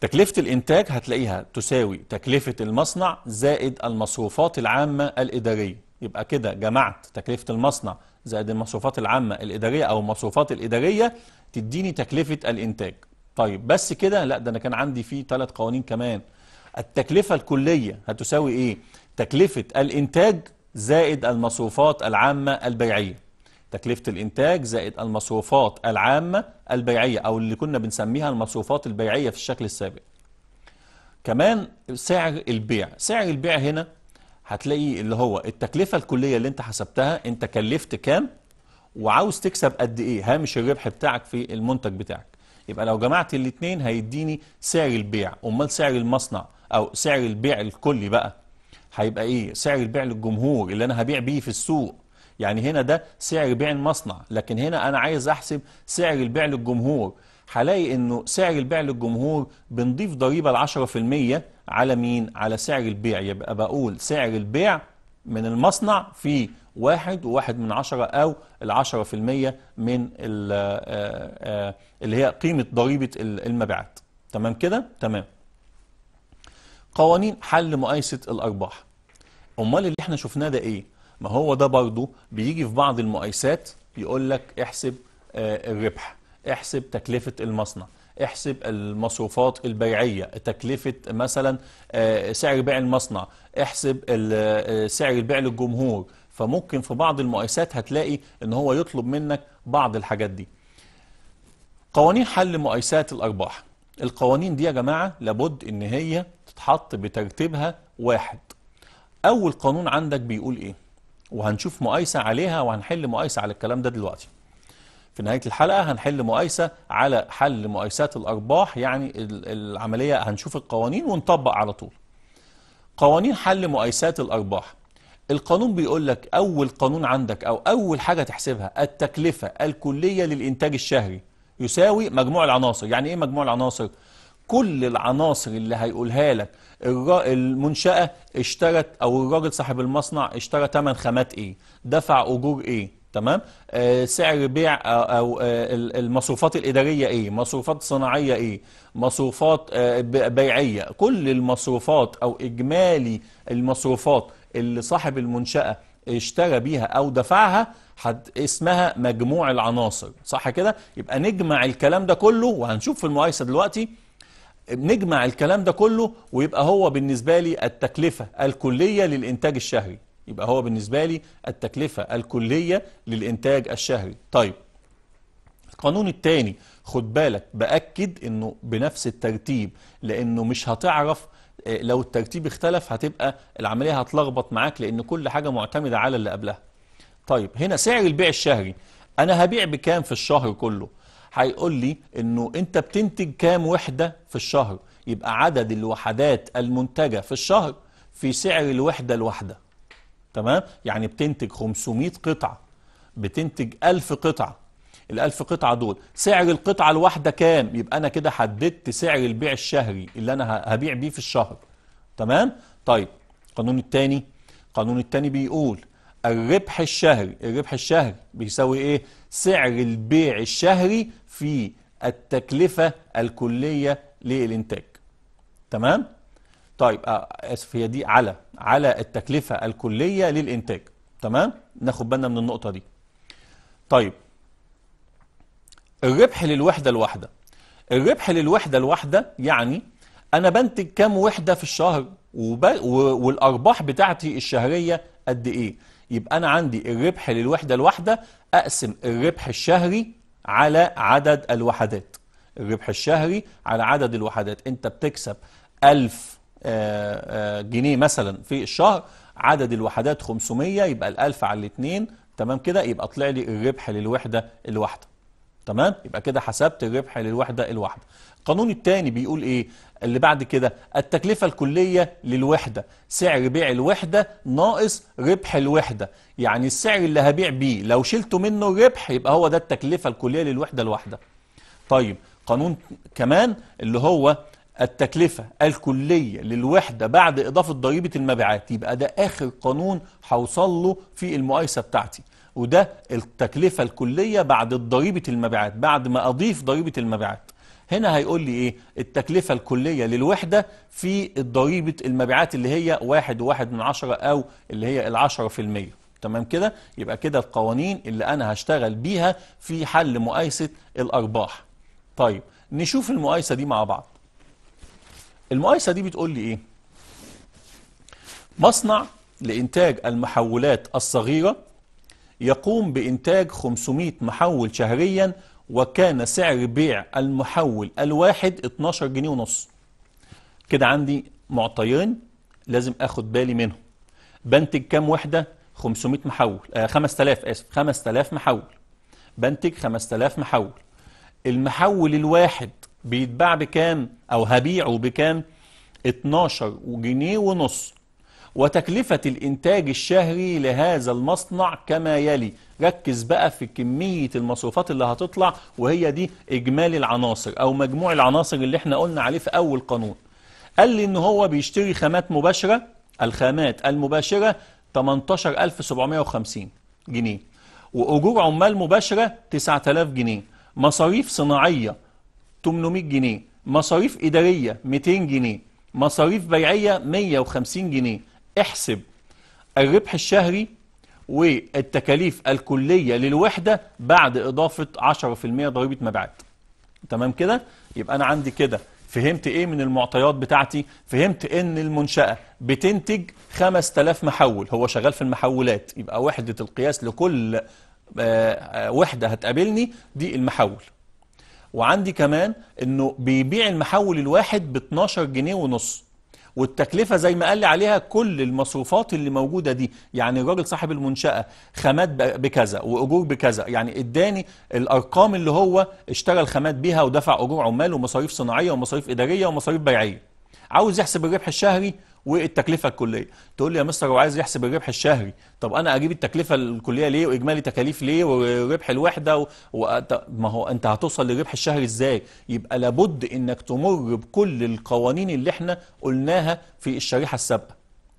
تكلفة الإنتاج هتلاقيها تساوي تكلفة المصنع زائد المصروفات العامة الإدارية يبقى كده جمعت تكلفة المصنع زائد المصروفات العامة الإدارية أو المصروفات الإدارية تديني تكلفة الإنتاج طيب بس كده لا ده انا كان عندي فيه ثلاث قوانين كمان التكلفة الكلية هتساوي ايه تكلفة الانتاج زائد المصروفات العامة البيعية تكلفة الانتاج زائد المصروفات العامة البيعية او اللي كنا بنسميها المصروفات البيعية في الشكل السابق كمان سعر البيع سعر البيع هنا هتلاقي اللي هو التكلفة الكلية اللي انت حسبتها انت كلفت كام وعاوز تكسب قد ايه هامش الربح بتاعك في المنتج بتاعك يبقى لو جمعت الاثنين هيديني سعر البيع امال سعر المصنع او سعر البيع الكلي بقى هيبقى ايه سعر البيع للجمهور اللي انا هبيع بيه في السوق يعني هنا ده سعر بيع المصنع لكن هنا انا عايز احسب سعر البيع للجمهور هلاقي انه سعر البيع للجمهور بنضيف ضريبه ال 10% على مين على سعر البيع يبقى بقول سعر البيع من المصنع في واحد وواحد من عشرة أو العشرة في المية من آه، آه، اللي هي قيمة ضريبة المبيعات تمام كده؟ تمام قوانين حل مقايسة الأرباح أمال اللي احنا شفناه ده إيه؟ ما هو ده برضه بيجي في بعض المقايسات يقول لك احسب آه، الربح احسب تكلفة المصنع احسب المصروفات البيعية تكلفة مثلا سعر بيع المصنع احسب سعر البيع للجمهور فممكن في بعض المؤسسات هتلاقي ان هو يطلب منك بعض الحاجات دي قوانين حل مؤسسات الارباح القوانين دي يا جماعه لابد ان هي تتحط بترتيبها واحد اول قانون عندك بيقول ايه وهنشوف مقايسه عليها وهنحل مقايسه على الكلام ده دلوقتي في نهايه الحلقه هنحل مقايسه على حل مقايسات الارباح يعني العمليه هنشوف القوانين ونطبق على طول قوانين حل مقايسات الارباح القانون بيقول لك أول قانون عندك أو أول حاجة تحسبها التكلفة الكلية للإنتاج الشهري يساوي مجموع العناصر يعني إيه مجموع العناصر؟ كل العناصر اللي هيقولها لك المنشأة اشترت أو الراجل صاحب المصنع اشترى ثمن خامات إيه دفع أجور إيه تمام آه سعر بيع آه، أو, آه المصروفات الإدارية إيه مصروفات صناعية إيه مصروفات آه بيعية كل المصروفات أو إجمالي المصروفات اللي صاحب المنشأة اشترى بيها او دفعها حد اسمها مجموع العناصر صح كده يبقى نجمع الكلام ده كله وهنشوف في المقايسه دلوقتي نجمع الكلام ده كله ويبقى هو بالنسبه لي التكلفه الكليه للانتاج الشهري يبقى هو بالنسبه لي التكلفه الكليه للانتاج الشهري طيب القانون الثاني خد بالك باكد انه بنفس الترتيب لانه مش هتعرف إيه، لو الترتيب اختلف هتبقى العملية هتلخبط معاك لأن كل حاجة معتمدة على اللي قبلها طيب هنا سعر البيع الشهري أنا هبيع بكام في الشهر كله هيقول لي أنه أنت بتنتج كام وحدة في الشهر يبقى عدد الوحدات المنتجة في الشهر في سعر الوحدة الواحدة تمام يعني بتنتج 500 قطعة بتنتج 1000 قطعة الألف قطعة دول سعر القطعة الواحدة كام يبقى أنا كده حددت سعر البيع الشهري اللي أنا هبيع بيه في الشهر تمام طيب القانون الثاني القانون الثاني بيقول الربح الشهري الربح الشهري بيساوي ايه سعر البيع الشهري في التكلفة الكلية للإنتاج تمام طيب آه اسف هي دي على على التكلفة الكلية للإنتاج تمام ناخد بالنا من النقطة دي طيب الربح للوحدة الواحدة الربح للوحدة الواحدة يعني أنا بنتج كام وحدة في الشهر وب... و... والأرباح بتاعتي الشهرية قد إيه يبقى أنا عندي الربح للوحدة الواحدة أقسم الربح الشهري على عدد الوحدات الربح الشهري على عدد الوحدات أنت بتكسب 1000 آه، آه، جنيه مثلا في الشهر عدد الوحدات 500 يبقى ال1000 على الاثنين تمام كده يبقى طلع لي الربح للوحدة الواحدة تمام يبقى كده حسبت الربح للوحده الواحده القانون الثاني بيقول ايه اللي بعد كده التكلفه الكليه للوحده سعر بيع الوحده ناقص ربح الوحده يعني السعر اللي هبيع بيه لو شلت منه الربح يبقى هو ده التكلفه الكليه للوحده الواحده طيب قانون كمان اللي هو التكلفة الكلية للوحدة بعد إضافة ضريبة المبيعات يبقى ده آخر قانون هوصل له في المقايسة بتاعتي وده التكلفة الكلية بعد ضريبة المبيعات بعد ما أضيف ضريبة المبيعات هنا هيقول لي إيه التكلفة الكلية للوحدة في ضريبة المبيعات اللي هي واحد وواحد من عشرة أو اللي هي العشرة في المية تمام كده يبقى كده القوانين اللي أنا هشتغل بيها في حل مقايسة الأرباح طيب نشوف المقايسة دي مع بعض المقايسة دي بتقول لي إيه مصنع لإنتاج المحولات الصغيرة يقوم بإنتاج 500 محول شهريا وكان سعر بيع المحول الواحد 12 جنيه ونص كده عندي معطيين لازم اخد بالي منهم بنتج كام وحده 500 محول آه 5000 اسف 5000 محول بنتج 5000 محول المحول الواحد بيتباع بكام او هبيعه بكام 12 جنيه ونص وتكلفة الإنتاج الشهري لهذا المصنع كما يلي ركز بقى في كمية المصروفات اللي هتطلع وهي دي إجمالي العناصر أو مجموع العناصر اللي احنا قلنا عليه في أول قانون قال لي إن هو بيشتري خامات مباشرة الخامات المباشرة 18750 جنيه وأجور عمال مباشرة 9000 جنيه مصاريف صناعية 800 جنيه مصاريف إدارية 200 جنيه مصاريف بيعية 150 جنيه احسب الربح الشهري والتكاليف الكلية للوحدة بعد إضافة 10% ضريبة مبيعات تمام كده يبقى أنا عندي كده فهمت إيه من المعطيات بتاعتي فهمت إن المنشأة بتنتج 5000 محول هو شغال في المحولات يبقى وحدة القياس لكل آه، آه، وحدة هتقابلني دي المحول وعندي كمان انه بيبيع المحول الواحد ب 12 جنيه ونص والتكلفة زي ما قال لي عليها كل المصروفات اللي موجودة دي يعني الراجل صاحب المنشأة خامات بكذا وأجور بكذا يعني اداني الأرقام اللي هو اشتغل خامات بيها ودفع أجور عمال ومصاريف صناعية ومصاريف إدارية ومصاريف بيعية عاوز يحسب الربح الشهري والتكلفه الكليه تقول لي يا مستر هو عايز يحسب الربح الشهري طب انا اجيب التكلفه الكليه ليه واجمالي تكاليف ليه وربح الوحده و... و... ما هو انت هتوصل للربح الشهري ازاي يبقى لابد انك تمر بكل القوانين اللي احنا قلناها في الشريحه السابقه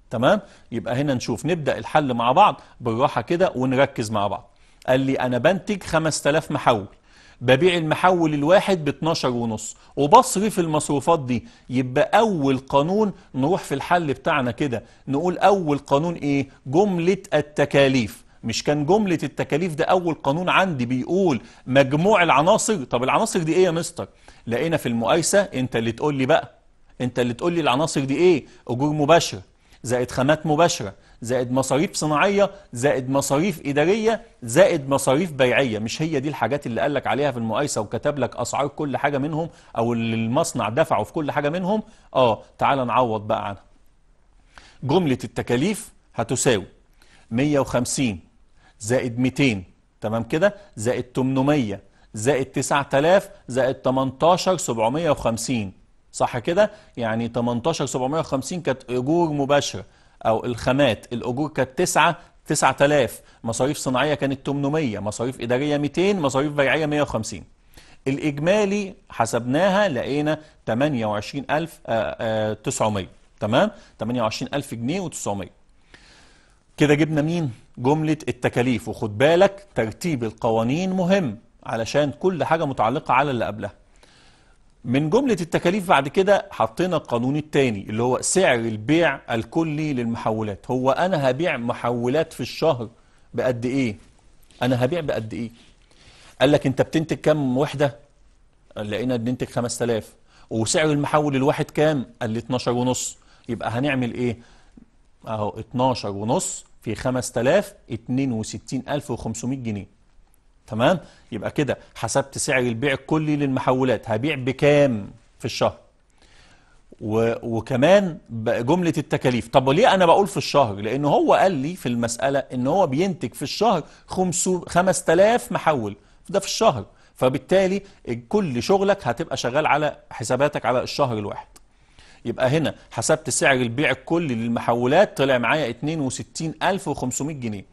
تمام يبقى هنا نشوف نبدا الحل مع بعض بالراحه كده ونركز مع بعض قال لي انا بنتج 5000 محول ببيع المحول الواحد ب 12 ونص وبصرف المصروفات دي يبقى اول قانون نروح في الحل بتاعنا كده نقول اول قانون ايه جمله التكاليف مش كان جملة التكاليف ده أول قانون عندي بيقول مجموع العناصر طب العناصر دي إيه يا مستر لقينا في المقايسة أنت اللي تقول لي بقى أنت اللي تقول لي العناصر دي إيه أجور مباشرة زائد خامات مباشرة زائد مصاريف صناعيه زائد مصاريف اداريه زائد مصاريف بيعيه مش هي دي الحاجات اللي قال لك عليها في المقايسه وكتب لك اسعار كل حاجه منهم او اللي المصنع دفعه في كل حاجه منهم اه تعال نعوض بقى عنها جمله التكاليف هتساوي 150 زائد 200 تمام كده زائد 800 زائد 9000 زائد 18750 صح كده يعني 18750 كانت اجور مباشره أو الخامات الأجور كانت 9 9000 مصاريف صناعية كانت 800 مصاريف إدارية 200 مصاريف بيعية 150 الإجمالي حسبناها لقينا 28900 آه، آه، تمام 28000 جنيه و900 كده جبنا مين جملة التكاليف وخد بالك ترتيب القوانين مهم علشان كل حاجة متعلقة على اللي قبلها من جملة التكاليف بعد كده حطينا القانون الثاني اللي هو سعر البيع الكلي للمحولات هو أنا هبيع محولات في الشهر بقد إيه أنا هبيع بقد إيه قال لك أنت بتنتج كام وحدة لقينا بننتج 5000 وسعر المحول الواحد كام قال لي 12 ونص يبقى هنعمل إيه أهو 12 ونص في 5000 62500 جنيه تمام يبقى كده حسبت سعر البيع الكلي للمحولات هبيع بكام في الشهر و... وكمان جملة التكاليف طب ليه أنا بقول في الشهر لأنه هو قال لي في المسألة إن هو بينتج في الشهر 5000 محول ده في الشهر فبالتالي كل شغلك هتبقى شغال على حساباتك على الشهر الواحد يبقى هنا حسبت سعر البيع الكلي للمحولات طلع معايا 62500 جنيه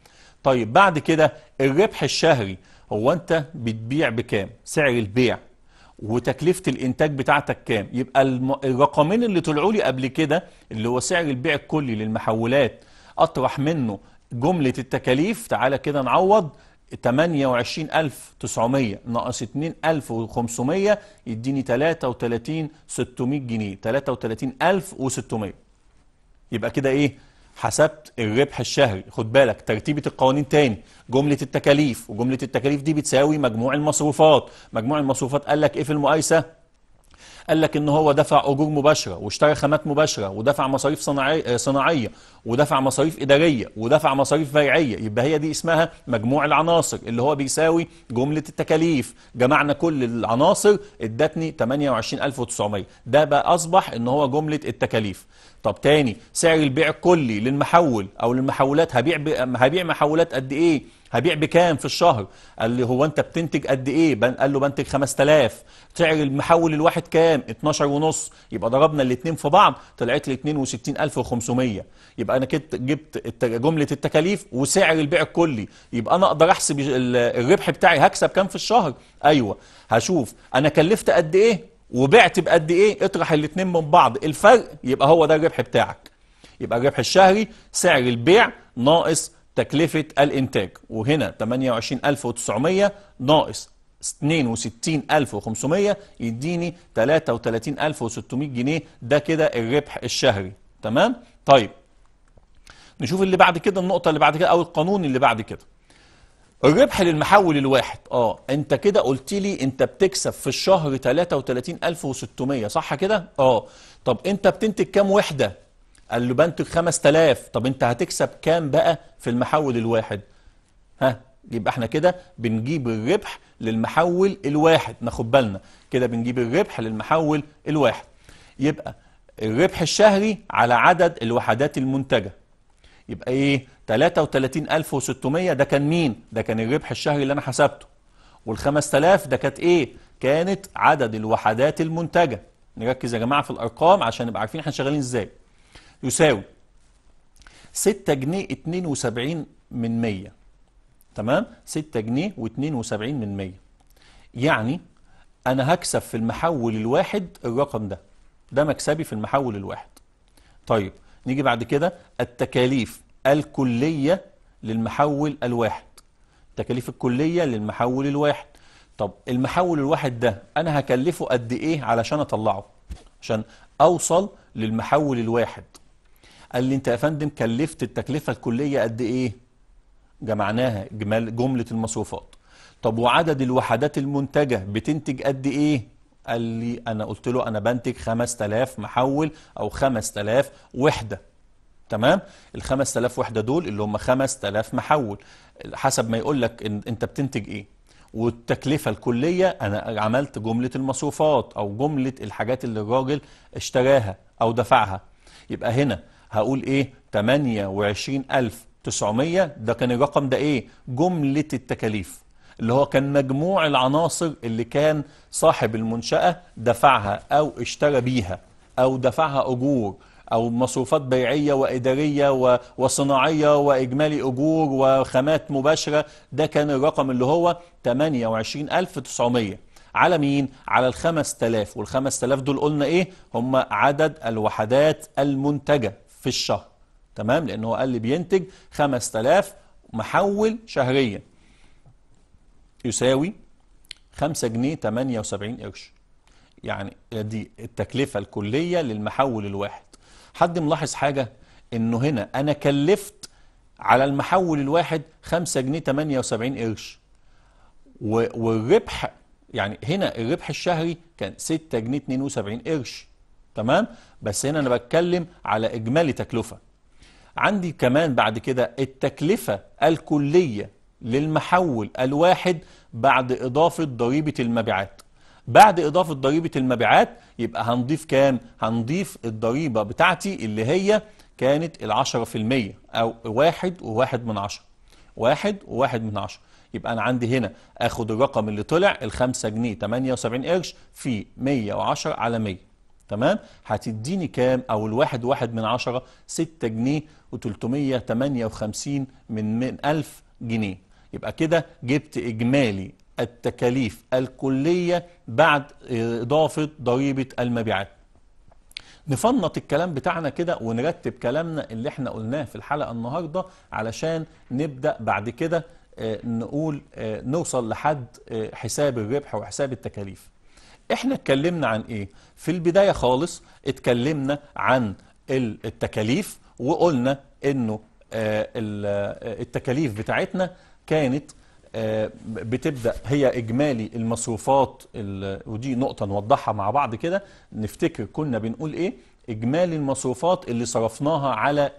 طيب بعد كده الربح الشهري هو انت بتبيع بكام سعر البيع وتكلفه الانتاج بتاعتك كام يبقى الرقمين اللي طلعوا لي قبل كده اللي هو سعر البيع الكلي للمحولات اطرح منه جمله التكاليف تعالى كده نعوض 28900 ناقص 2500 يديني 33600 جنيه 33600 يبقى كده ايه حسبت الربح الشهري خد بالك ترتيبة القوانين تاني جملة التكاليف وجملة التكاليف دي بتساوي مجموع المصروفات مجموع المصروفات قال لك ايه في المقايسة قال لك ان هو دفع اجور مباشره واشترى خامات مباشره ودفع مصاريف آه، صناعيه ودفع مصاريف اداريه ودفع مصاريف بيعيه يبقى هي دي اسمها مجموع العناصر اللي هو بيساوي جمله التكاليف جمعنا كل العناصر ادتني 28900 ده بقى اصبح ان هو جمله التكاليف طب تاني سعر البيع الكلي للمحول او للمحولات هبيع هبيع محولات قد ايه هبيع بكام في الشهر قال لي هو انت بتنتج قد ايه قال له بنتج 5000 سعر المحول الواحد كام 12 ونص يبقى ضربنا الاثنين في بعض طلعت لي 62500 يبقى انا كده جبت جمله التكاليف وسعر البيع الكلي يبقى انا اقدر احسب الربح بتاعي هكسب كام في الشهر ايوه هشوف انا كلفت قد ايه وبعت بقد ايه اطرح الاثنين من بعض الفرق يبقى هو ده الربح بتاعك يبقى الربح الشهري سعر البيع ناقص تكلفة الإنتاج وهنا 28900 ناقص 62500 يديني 33600 جنيه ده كده الربح الشهري تمام طيب نشوف اللي بعد كده النقطة اللي بعد كده أو القانون اللي بعد كده الربح للمحول الواحد اه انت كده قلت لي انت بتكسب في الشهر 33600 صح كده اه طب انت بتنتج كام وحده قال له بنتك 5000 طب انت هتكسب كام بقى في المحول الواحد ها يبقى احنا كده بنجيب الربح للمحول الواحد ناخد بالنا كده بنجيب الربح للمحول الواحد يبقى الربح الشهري على عدد الوحدات المنتجه يبقى ايه 33600 ده كان مين ده كان الربح الشهري اللي انا حسبته وال 5000 ده كانت ايه كانت عدد الوحدات المنتجه نركز يا جماعه في الارقام عشان نبقى عارفين احنا شغالين ازاي يساوي 6 جنيه 72 من 100 تمام 6 جنيه و72 من 100 يعني انا هكسب في المحول الواحد الرقم ده ده مكسبي في المحول الواحد طيب نيجي بعد كده التكاليف الكلية للمحول الواحد التكاليف الكلية للمحول الواحد طب المحول الواحد ده انا هكلفه قد ايه علشان اطلعه عشان اوصل للمحول الواحد قال لي انت يا فندم كلفت التكلفه الكليه قد ايه جمعناها اجمال جمله المصروفات طب وعدد الوحدات المنتجه بتنتج قد ايه قال لي انا قلت له انا بنتج 5000 محول او 5000 وحده تمام ال 5000 وحده دول اللي هم 5000 محول حسب ما يقول لك إن انت بتنتج ايه والتكلفه الكليه انا عملت جمله المصروفات او جمله الحاجات اللي الراجل اشتراها او دفعها يبقى هنا هقول ايه 28900 ده كان الرقم ده ايه جملة التكاليف اللي هو كان مجموع العناصر اللي كان صاحب المنشأة دفعها أو اشترى بيها أو دفعها أجور أو مصروفات بيعية وإدارية وصناعية وإجمالي أجور وخامات مباشرة ده كان الرقم اللي هو 28900 على مين؟ على ال 5000 وال 5000 دول قلنا إيه؟ هم عدد الوحدات المنتجة في الشهر تمام لأن هو قال لي بينتج 5000 محول شهريا يساوي 5 جنيه 78 قرش يعني دي التكلفة الكلية للمحول الواحد حد ملاحظ حاجة انه هنا انا كلفت على المحول الواحد 5 جنيه 78 قرش والربح يعني هنا الربح الشهري كان 6 جنيه 72 قرش تمام بس هنا أنا بتكلم على إجمالي تكلفة عندي كمان بعد كده التكلفة الكلية للمحول الواحد بعد إضافة ضريبة المبيعات بعد إضافة ضريبة المبيعات يبقى هنضيف كام؟ هنضيف الضريبة بتاعتي اللي هي كانت ال 10% أو واحد وواحد من عشرة واحد وواحد من عشرة يبقى أنا عندي هنا أخد الرقم اللي طلع ال 5 جنيه 78 قرش في 110 على 100 تمام هتديني كام او الواحد واحد من عشرة ستة جنيه و358 من, من ألف جنيه يبقى كده جبت إجمالي التكاليف الكلية بعد إضافة ضريبة المبيعات نفنط الكلام بتاعنا كده ونرتب كلامنا اللي احنا قلناه في الحلقة النهاردة علشان نبدأ بعد كده آه، نقول آه، نوصل لحد آه، حساب الربح وحساب التكاليف احنا اتكلمنا عن ايه في البداية خالص اتكلمنا عن التكاليف وقلنا انه آه، آه، التكاليف بتاعتنا كانت آه، بتبدا هي اجمالي المصروفات ودي نقطه نوضحها مع بعض كده نفتكر كنا بنقول ايه اجمالي المصروفات اللي صرفناها على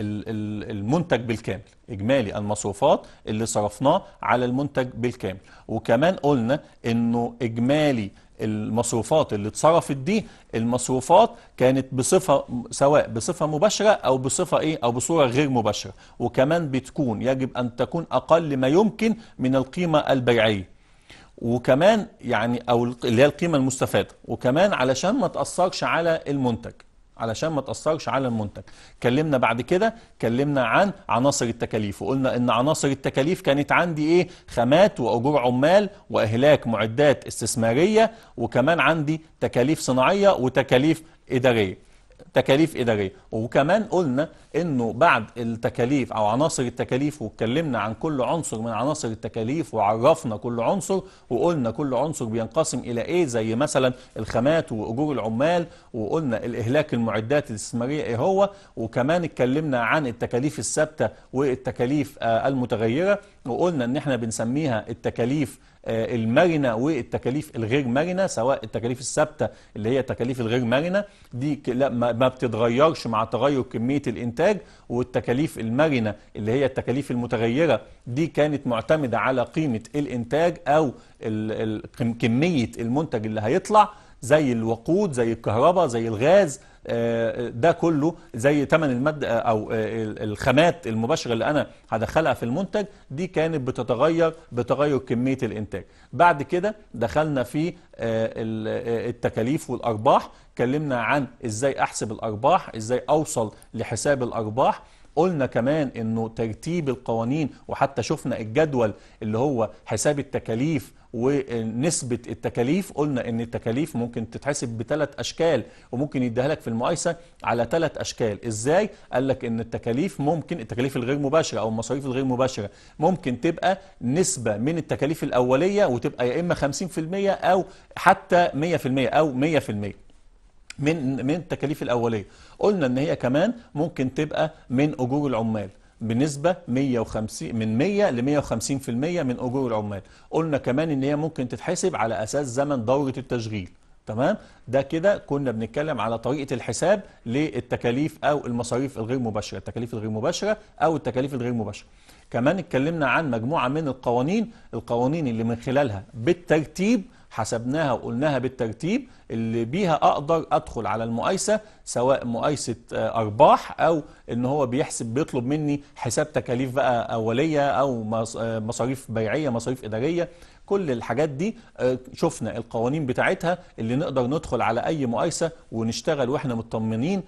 المنتج بالكامل اجمالي المصروفات اللي صرفناه على المنتج بالكامل وكمان قلنا انه اجمالي المصروفات اللي اتصرفت دي المصروفات كانت بصفه سواء بصفه مباشره او بصفه ايه او بصوره غير مباشره وكمان بتكون يجب ان تكون اقل ما يمكن من القيمه البيعيه وكمان يعني او اللي هي القيمه المستفاده وكمان علشان ما تاثرش على المنتج علشان ما تأثرش على المنتج كلمنا بعد كده كلمنا عن عناصر التكاليف وقلنا ان عناصر التكاليف كانت عندي ايه خامات واجور عمال واهلاك معدات استثمارية وكمان عندي تكاليف صناعية وتكاليف ادارية تكاليف إدارية وكمان قلنا أنه بعد التكاليف أو عناصر التكاليف واتكلمنا عن كل عنصر من عناصر التكاليف وعرفنا كل عنصر وقلنا كل عنصر بينقسم إلى إيه زي مثلا الخامات وأجور العمال وقلنا الإهلاك المعدات الاستثمارية إيه هو وكمان اتكلمنا عن التكاليف الثابتة والتكاليف آه، المتغيرة وقلنا أن احنا بنسميها التكاليف آه، المرنه والتكاليف الغير مرنه سواء التكاليف الثابته اللي هي التكاليف الغير مرنه دي لا ما بتتغيرش مع تغير كميه الانتاج والتكاليف المرنه اللي هي التكاليف المتغيره دي كانت معتمده على قيمه الانتاج او كميه المنتج اللي هيطلع زي الوقود زي الكهرباء زي الغاز آه، ده كله زي ثمن المادة أو آه، الخامات المباشرة اللي أنا هدخلها في المنتج دي كانت بتتغير بتغير كمية الإنتاج بعد كده دخلنا في آه، التكاليف والأرباح اتكلمنا عن إزاي أحسب الأرباح إزاي أوصل لحساب الأرباح قلنا كمان انه ترتيب القوانين وحتى شفنا الجدول اللي هو حساب التكاليف ونسبة التكاليف قلنا ان التكاليف ممكن تتحسب بثلاث اشكال وممكن يديها لك في المقايسة على ثلاث اشكال ازاي قال لك ان التكاليف ممكن التكاليف الغير مباشرة او المصاريف الغير مباشرة ممكن تبقى نسبة من التكاليف الاولية وتبقى يا اما 50% او حتى 100% او 100% من من التكاليف الاوليه قلنا ان هي كمان ممكن تبقى من اجور العمال بنسبة 150 من 100 ل 150% من أجور العمال قلنا كمان إن هي ممكن تتحسب على أساس زمن دورة التشغيل تمام ده كده كنا بنتكلم على طريقة الحساب للتكاليف أو المصاريف الغير مباشرة التكاليف الغير مباشرة أو التكاليف الغير مباشرة كمان اتكلمنا عن مجموعة من القوانين القوانين اللي من خلالها بالترتيب حسبناها وقلناها بالترتيب اللي بيها اقدر ادخل على المقايسه سواء مقايسه آه، ارباح او ان هو بيحسب بيطلب مني حساب تكاليف بقى اوليه او آه، مصاريف بيعيه مصاريف اداريه كل الحاجات دي آه، شفنا القوانين بتاعتها اللي نقدر ندخل على اي مقايسه ونشتغل واحنا مطمنين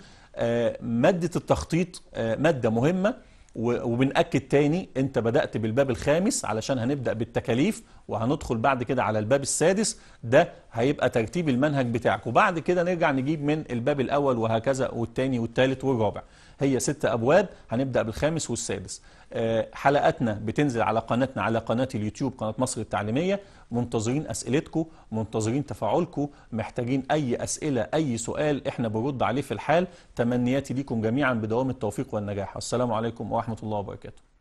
ماده التخطيط ماده مهمه وبنأكد تاني انت بدأت بالباب الخامس علشان هنبدأ بالتكاليف وهندخل بعد كده على الباب السادس ده هيبقى ترتيب المنهج بتاعك وبعد كده نرجع نجيب من الباب الأول وهكذا والتاني والتالت والرابع هي ست أبواب هنبدأ بالخامس والسادس آه، حلقاتنا بتنزل على قناتنا على قناة اليوتيوب قناة مصر التعليمية منتظرين أسئلتكم منتظرين تفاعلكم محتاجين أي أسئلة أي سؤال إحنا برد عليه في الحال تمنياتي ليكم جميعا بدوام التوفيق والنجاح والسلام عليكم ورحمة الله وبركاته